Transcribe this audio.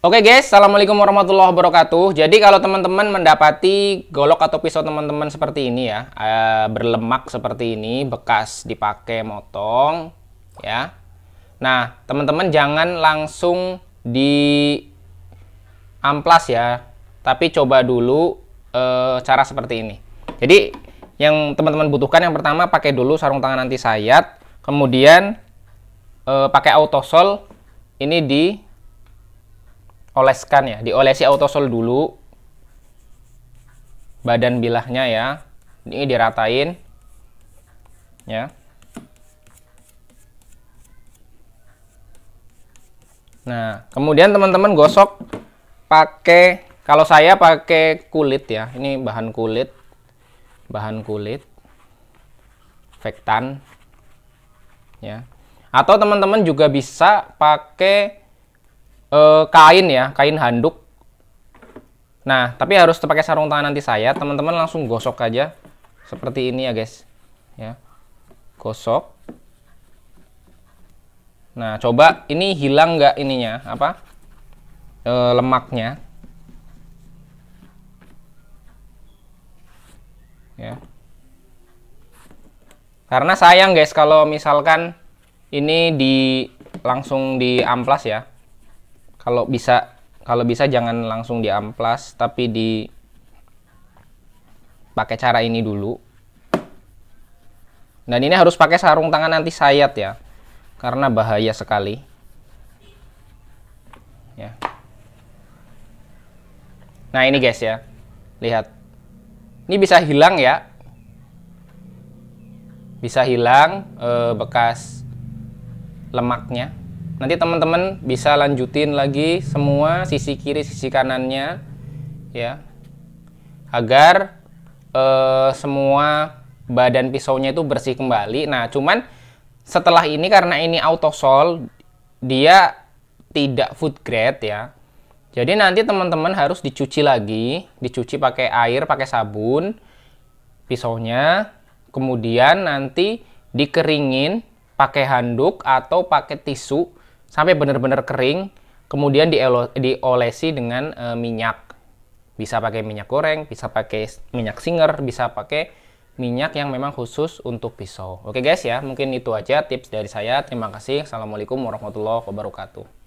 Oke okay guys, Assalamualaikum warahmatullahi wabarakatuh. Jadi kalau teman-teman mendapati golok atau pisau teman-teman seperti ini ya, eh, berlemak seperti ini, bekas dipakai motong, ya. Nah, teman-teman jangan langsung di amplas ya, tapi coba dulu e, cara seperti ini. Jadi yang teman-teman butuhkan yang pertama pakai dulu sarung tangan anti sayat, kemudian e, pakai autosol ini di oleskan ya, diolesi autosol dulu badan bilahnya ya. Ini diratain ya. Nah, kemudian teman-teman gosok pakai kalau saya pakai kulit ya. Ini bahan kulit. Bahan kulit vektan ya. Atau teman-teman juga bisa pakai Eh, kain ya, kain handuk. Nah, tapi harus pakai sarung tangan nanti saya Teman-teman langsung gosok aja seperti ini ya, guys. Ya. Gosok. Nah, coba ini hilang nggak ininya, apa? E, lemaknya. Ya. Karena sayang guys kalau misalkan ini di langsung di amplas ya kalau bisa kalau bisa jangan langsung di amplas tapi di pakai cara ini dulu dan ini harus pakai sarung tangan anti sayat ya karena bahaya sekali ya nah ini guys ya lihat ini bisa hilang ya bisa hilang eh, bekas lemaknya Nanti teman-teman bisa lanjutin lagi semua sisi kiri, sisi kanannya ya. Agar eh, semua badan pisaunya itu bersih kembali. Nah, cuman setelah ini karena ini auto sol dia tidak food grade ya. Jadi nanti teman-teman harus dicuci lagi, dicuci pakai air, pakai sabun pisaunya. Kemudian nanti dikeringin pakai handuk atau pakai tisu sampai benar-benar kering, kemudian diolesi dengan e, minyak. Bisa pakai minyak goreng, bisa pakai minyak singer, bisa pakai minyak yang memang khusus untuk pisau. Oke guys ya, mungkin itu aja tips dari saya. Terima kasih. Assalamualaikum warahmatullahi wabarakatuh.